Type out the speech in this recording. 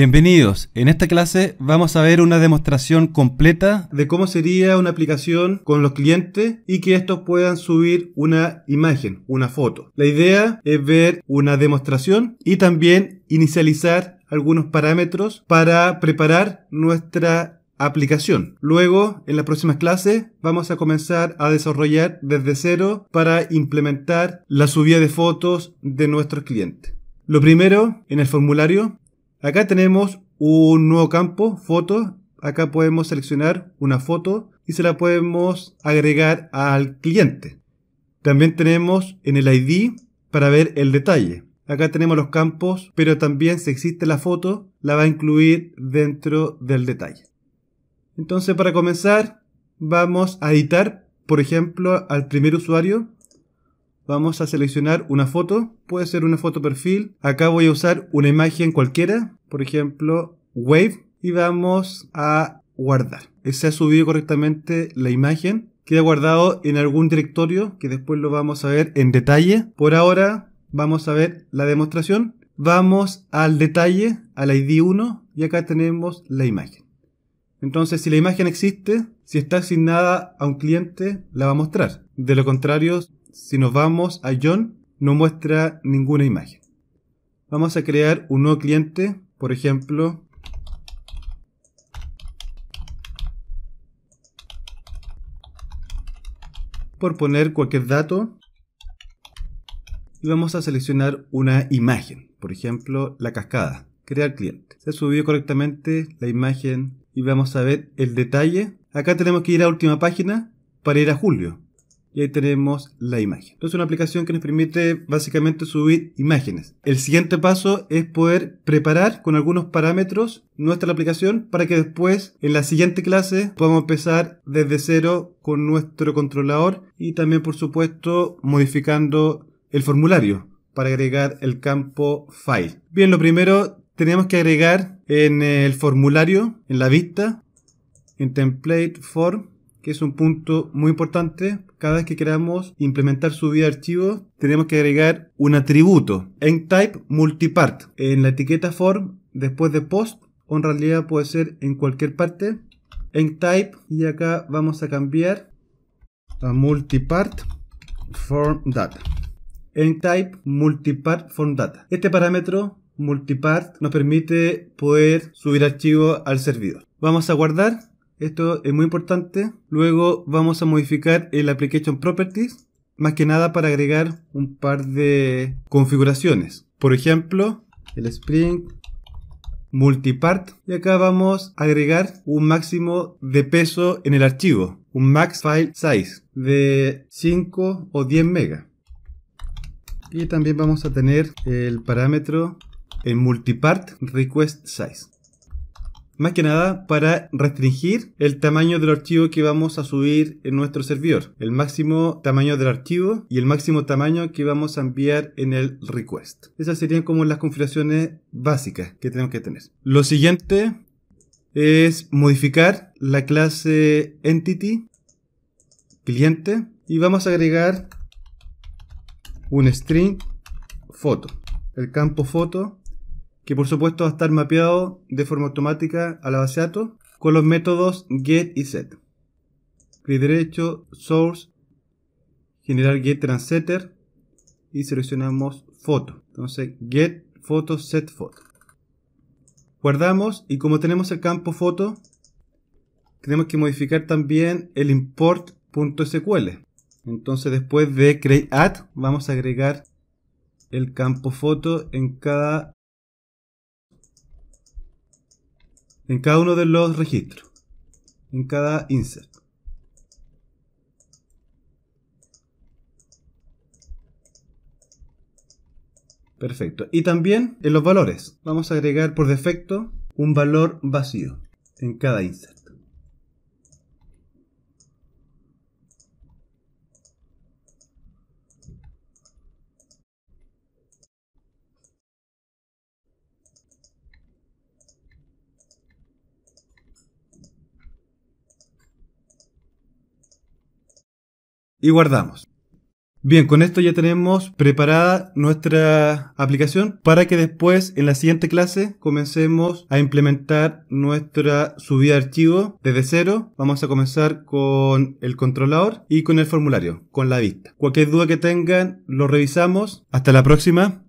Bienvenidos. En esta clase vamos a ver una demostración completa de cómo sería una aplicación con los clientes y que estos puedan subir una imagen, una foto. La idea es ver una demostración y también inicializar algunos parámetros para preparar nuestra aplicación. Luego, en las próximas clases, vamos a comenzar a desarrollar desde cero para implementar la subida de fotos de nuestros clientes. Lo primero, en el formulario, Acá tenemos un nuevo campo, fotos. Acá podemos seleccionar una foto y se la podemos agregar al cliente. También tenemos en el ID para ver el detalle. Acá tenemos los campos, pero también si existe la foto, la va a incluir dentro del detalle. Entonces para comenzar, vamos a editar, por ejemplo, al primer usuario Vamos a seleccionar una foto, puede ser una foto perfil. Acá voy a usar una imagen cualquiera, por ejemplo, Wave, y vamos a guardar. Eh, se ha subido correctamente la imagen. Queda guardado en algún directorio que después lo vamos a ver en detalle. Por ahora vamos a ver la demostración. Vamos al detalle, al ID 1 y acá tenemos la imagen. Entonces, si la imagen existe, si está asignada a un cliente, la va a mostrar. De lo contrario, si nos vamos a John, no muestra ninguna imagen. Vamos a crear un nuevo cliente, por ejemplo, por poner cualquier dato y vamos a seleccionar una imagen, por ejemplo, la cascada, crear cliente. Se subió correctamente la imagen y vamos a ver el detalle. Acá tenemos que ir a última página para ir a Julio y ahí tenemos la imagen. Entonces es una aplicación que nos permite básicamente subir imágenes. El siguiente paso es poder preparar con algunos parámetros nuestra aplicación para que después en la siguiente clase podamos empezar desde cero con nuestro controlador y también por supuesto modificando el formulario para agregar el campo file. Bien, lo primero tenemos que agregar en el formulario, en la vista, en template form, que es un punto muy importante. Cada vez que queramos implementar subir de archivos, tenemos que agregar un atributo, En type multipart. En la etiqueta form, después de post, o en realidad puede ser en cualquier parte, En type. y acá vamos a cambiar a multipart form data. En type multipart form data. Este parámetro multipart nos permite poder subir archivos al servidor. Vamos a guardar esto es muy importante. Luego vamos a modificar el Application Properties, más que nada para agregar un par de configuraciones. Por ejemplo, el Spring Multipart y acá vamos a agregar un máximo de peso en el archivo, un max file size de 5 o 10 MB. Y también vamos a tener el parámetro en multipart request size más que nada para restringir el tamaño del archivo que vamos a subir en nuestro servidor, el máximo tamaño del archivo y el máximo tamaño que vamos a enviar en el request. Esas serían como las configuraciones básicas que tenemos que tener. Lo siguiente es modificar la clase entity cliente y vamos a agregar un string foto. El campo foto que por supuesto va a estar mapeado de forma automática a la base de datos con los métodos get y set. Clic derecho, source, generar get transetter y seleccionamos foto. Entonces get foto, set foto. Guardamos y como tenemos el campo foto, tenemos que modificar también el import.sql. Entonces después de create add vamos a agregar el campo foto en cada en cada uno de los registros, en cada insert. Perfecto. Y también en los valores. Vamos a agregar por defecto un valor vacío en cada insert. y guardamos. Bien, con esto ya tenemos preparada nuestra aplicación para que después en la siguiente clase comencemos a implementar nuestra subida de archivo desde cero. Vamos a comenzar con el controlador y con el formulario, con la vista. Cualquier duda que tengan, lo revisamos. Hasta la próxima.